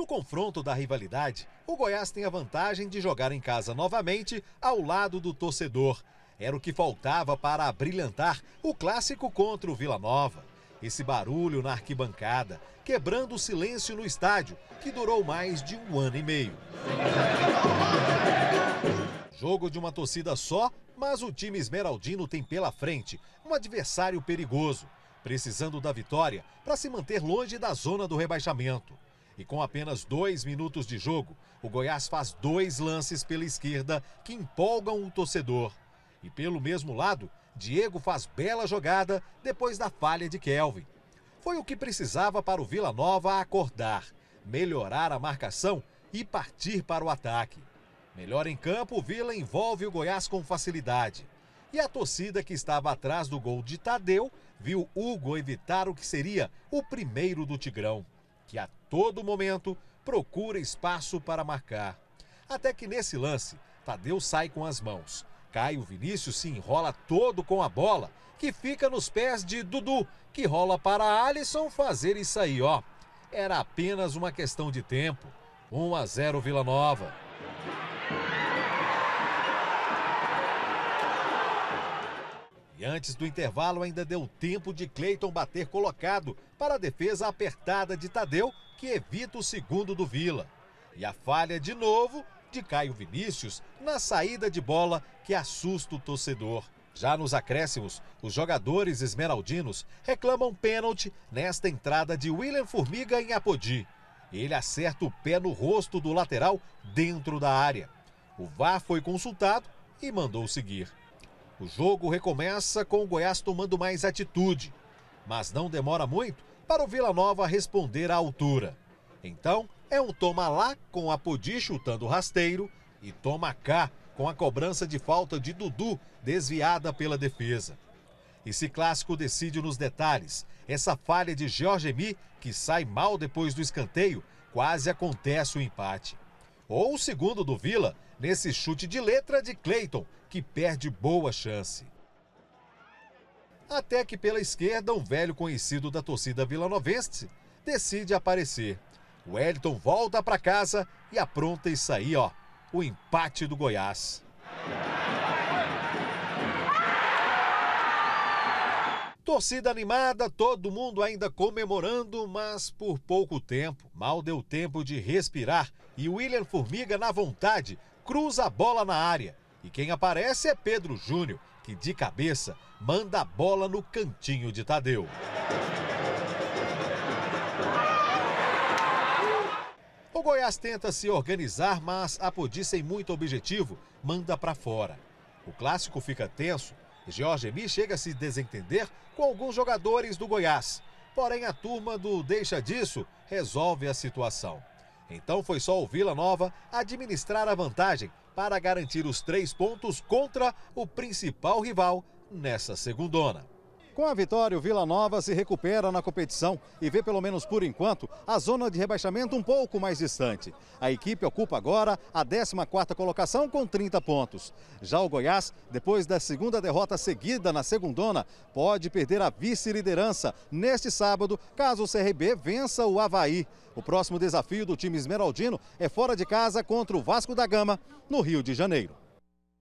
No confronto da rivalidade, o Goiás tem a vantagem de jogar em casa novamente ao lado do torcedor. Era o que faltava para abrilhantar o clássico contra o Vila Nova. Esse barulho na arquibancada, quebrando o silêncio no estádio, que durou mais de um ano e meio. Jogo de uma torcida só, mas o time esmeraldino tem pela frente um adversário perigoso, precisando da vitória para se manter longe da zona do rebaixamento. E com apenas dois minutos de jogo, o Goiás faz dois lances pela esquerda que empolgam o torcedor. E pelo mesmo lado, Diego faz bela jogada depois da falha de Kelvin. Foi o que precisava para o Vila Nova acordar, melhorar a marcação e partir para o ataque. Melhor em campo, o Vila envolve o Goiás com facilidade. E a torcida que estava atrás do gol de Tadeu viu Hugo evitar o que seria o primeiro do Tigrão que a todo momento procura espaço para marcar. Até que nesse lance, Tadeu sai com as mãos. Caio Vinícius se enrola todo com a bola, que fica nos pés de Dudu, que rola para Alisson fazer isso aí, ó. Era apenas uma questão de tempo. 1 a 0 Vila Nova. E antes do intervalo, ainda deu tempo de Cleiton bater colocado para a defesa apertada de Tadeu, que evita o segundo do Vila. E a falha de novo de Caio Vinícius na saída de bola que assusta o torcedor. Já nos acréscimos, os jogadores esmeraldinos reclamam pênalti nesta entrada de William Formiga em Apodi. Ele acerta o pé no rosto do lateral dentro da área. O VAR foi consultado e mandou seguir. O jogo recomeça com o Goiás tomando mais atitude, mas não demora muito para o Vila Nova responder à altura. Então, é um toma lá com a Podi chutando o rasteiro e toma cá com a cobrança de falta de Dudu desviada pela defesa. Esse clássico decide nos detalhes. Essa falha de Jorgemi, que sai mal depois do escanteio, quase acontece o empate ou o segundo do Vila, nesse chute de letra de Cleiton, que perde boa chance. Até que pela esquerda, um velho conhecido da torcida Noveste decide aparecer. O Wellington volta para casa e apronta e aí ó, o empate do Goiás. Torcida animada, todo mundo ainda comemorando, mas por pouco tempo. Mal deu tempo de respirar e William Formiga, na vontade, cruza a bola na área. E quem aparece é Pedro Júnior, que de cabeça manda a bola no cantinho de Tadeu. O Goiás tenta se organizar, mas a Podi sem muito objetivo manda para fora. O clássico fica tenso Mi chega a se desentender com alguns jogadores do Goiás. Porém, a turma do Deixa Disso resolve a situação. Então foi só o Vila Nova administrar a vantagem para garantir os três pontos contra o principal rival nessa segundona. Com a vitória, o Vila Nova se recupera na competição e vê, pelo menos por enquanto, a zona de rebaixamento um pouco mais distante. A equipe ocupa agora a 14 colocação com 30 pontos. Já o Goiás, depois da segunda derrota seguida na segundona, pode perder a vice-liderança neste sábado, caso o CRB vença o Havaí. O próximo desafio do time esmeraldino é fora de casa contra o Vasco da Gama, no Rio de Janeiro.